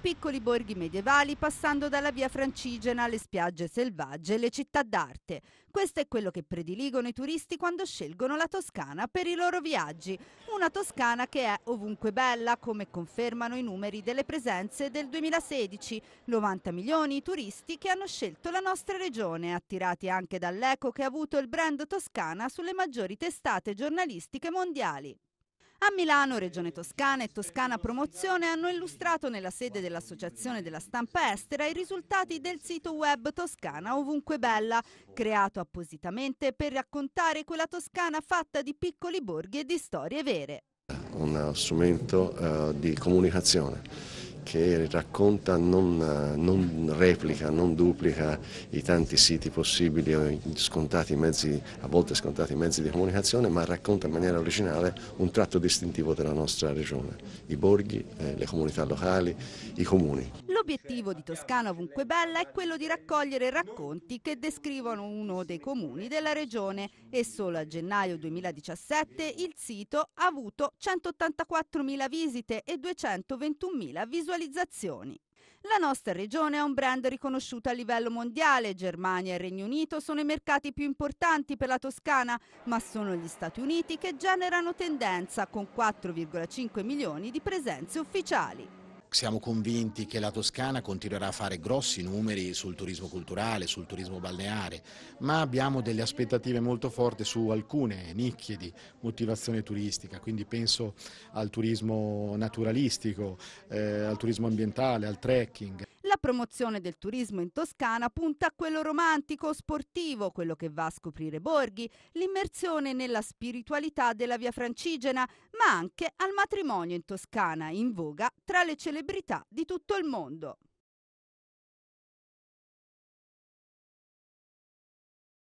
Dai piccoli borghi medievali, passando dalla via francigena alle spiagge selvagge e le città d'arte. Questo è quello che prediligono i turisti quando scelgono la Toscana per i loro viaggi. Una Toscana che è ovunque bella, come confermano i numeri delle presenze del 2016. 90 milioni i turisti che hanno scelto la nostra regione, attirati anche dall'eco che ha avuto il brand Toscana sulle maggiori testate giornalistiche mondiali. A Milano, Regione Toscana e Toscana Promozione hanno illustrato nella sede dell'Associazione della Stampa Estera i risultati del sito web Toscana Ovunque Bella, creato appositamente per raccontare quella Toscana fatta di piccoli borghi e di storie vere. Un strumento uh, di comunicazione che racconta, non, non, replica, non duplica i tanti siti possibili o mezzi, a volte scontati mezzi di comunicazione, ma racconta in maniera originale un tratto distintivo della nostra regione, i borghi, eh, le comunità locali, i comuni. L'obiettivo di Toscana ovunque bella è quello di raccogliere racconti che descrivono uno dei comuni della regione e solo a gennaio 2017 il sito ha avuto 184.000 visite e 221.000 visualizzazioni. La nostra regione è un brand riconosciuto a livello mondiale, Germania e Regno Unito sono i mercati più importanti per la Toscana, ma sono gli Stati Uniti che generano tendenza con 4,5 milioni di presenze ufficiali. Siamo convinti che la Toscana continuerà a fare grossi numeri sul turismo culturale, sul turismo balneare, ma abbiamo delle aspettative molto forti su alcune nicchie di motivazione turistica, quindi penso al turismo naturalistico, eh, al turismo ambientale, al trekking. La promozione del turismo in Toscana punta a quello romantico, sportivo, quello che va a scoprire borghi, l'immersione nella spiritualità della via francigena, ma anche al matrimonio in Toscana, in voga tra le celebrità di tutto il mondo.